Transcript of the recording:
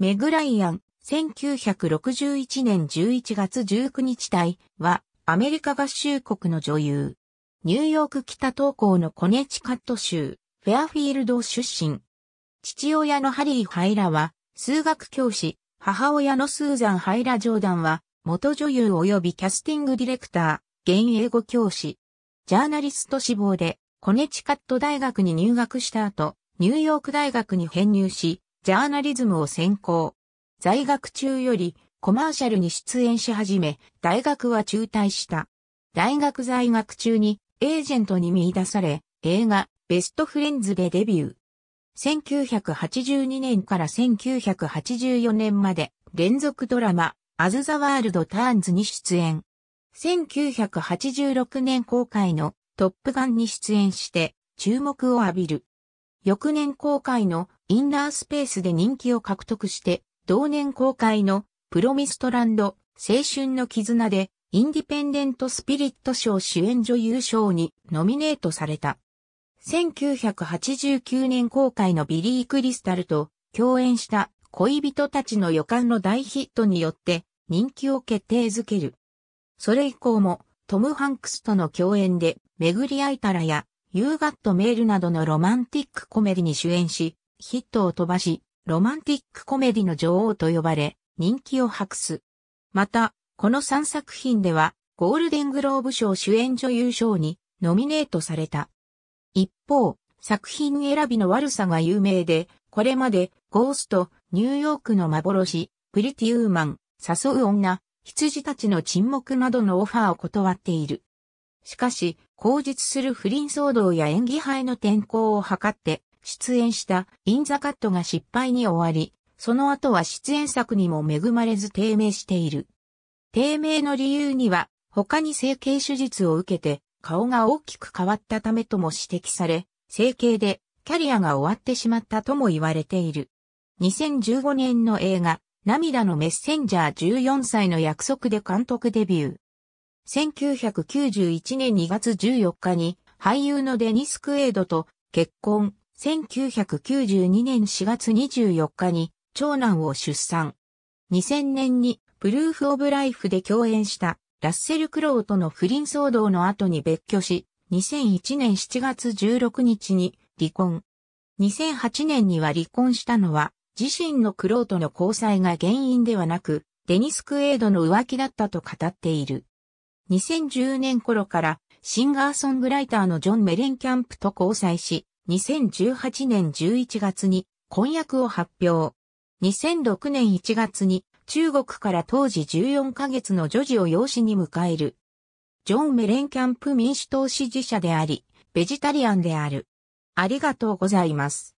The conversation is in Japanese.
メグライアン、1961年11月19日体は、アメリカ合衆国の女優。ニューヨーク北東港のコネチカット州、フェアフィールド出身。父親のハリー・ハイラは、数学教師、母親のスーザン・ハイラ・ジョーダンは、元女優及びキャスティングディレクター、現英語教師。ジャーナリスト志望で、コネチカット大学に入学した後、ニューヨーク大学に編入し、ジャーナリズムを専攻。在学中よりコマーシャルに出演し始め、大学は中退した。大学在学中にエージェントに見出され、映画、ベストフレンズでデビュー。1982年から1984年まで連続ドラマ、アズ・ザ・ワールド・ターンズに出演。1986年公開のトップガンに出演して注目を浴びる。翌年公開のインナースペースで人気を獲得して、同年公開のプロミストランド青春の絆でインディペンデントスピリット賞主演女優賞にノミネートされた。1989年公開のビリー・クリスタルと共演した恋人たちの予感の大ヒットによって人気を決定づける。それ以降もトム・ハンクスとの共演で巡り会いたらやユーガットメールなどのロマンティックコメディに主演し、ヒットを飛ばし、ロマンティックコメディの女王と呼ばれ、人気を博す。また、この3作品では、ゴールデングローブ賞主演女優賞にノミネートされた。一方、作品選びの悪さが有名で、これまで、ゴースト、ニューヨークの幻、プリティウーマン、誘う女、羊たちの沈黙などのオファーを断っている。しかし、口述する不倫騒動や演技派への転向を図って出演したインザカットが失敗に終わり、その後は出演作にも恵まれず低迷している。低迷の理由には、他に整形手術を受けて顔が大きく変わったためとも指摘され、整形でキャリアが終わってしまったとも言われている。2015年の映画、涙のメッセンジャー14歳の約束で監督デビュー。1991年2月14日に俳優のデニス・クエードと結婚。1992年4月24日に長男を出産。2000年にプルーフ・オブ・ライフで共演したラッセル・クロウとの不倫騒動の後に別居し、2001年7月16日に離婚。2008年には離婚したのは自身のクロウとの交際が原因ではなく、デニス・クエードの浮気だったと語っている。2010年頃からシンガーソングライターのジョン・メレンキャンプと交際し、2018年11月に婚約を発表。2006年1月に中国から当時14ヶ月の女児を養子に迎える。ジョン・メレンキャンプ民主党支持者であり、ベジタリアンである。ありがとうございます。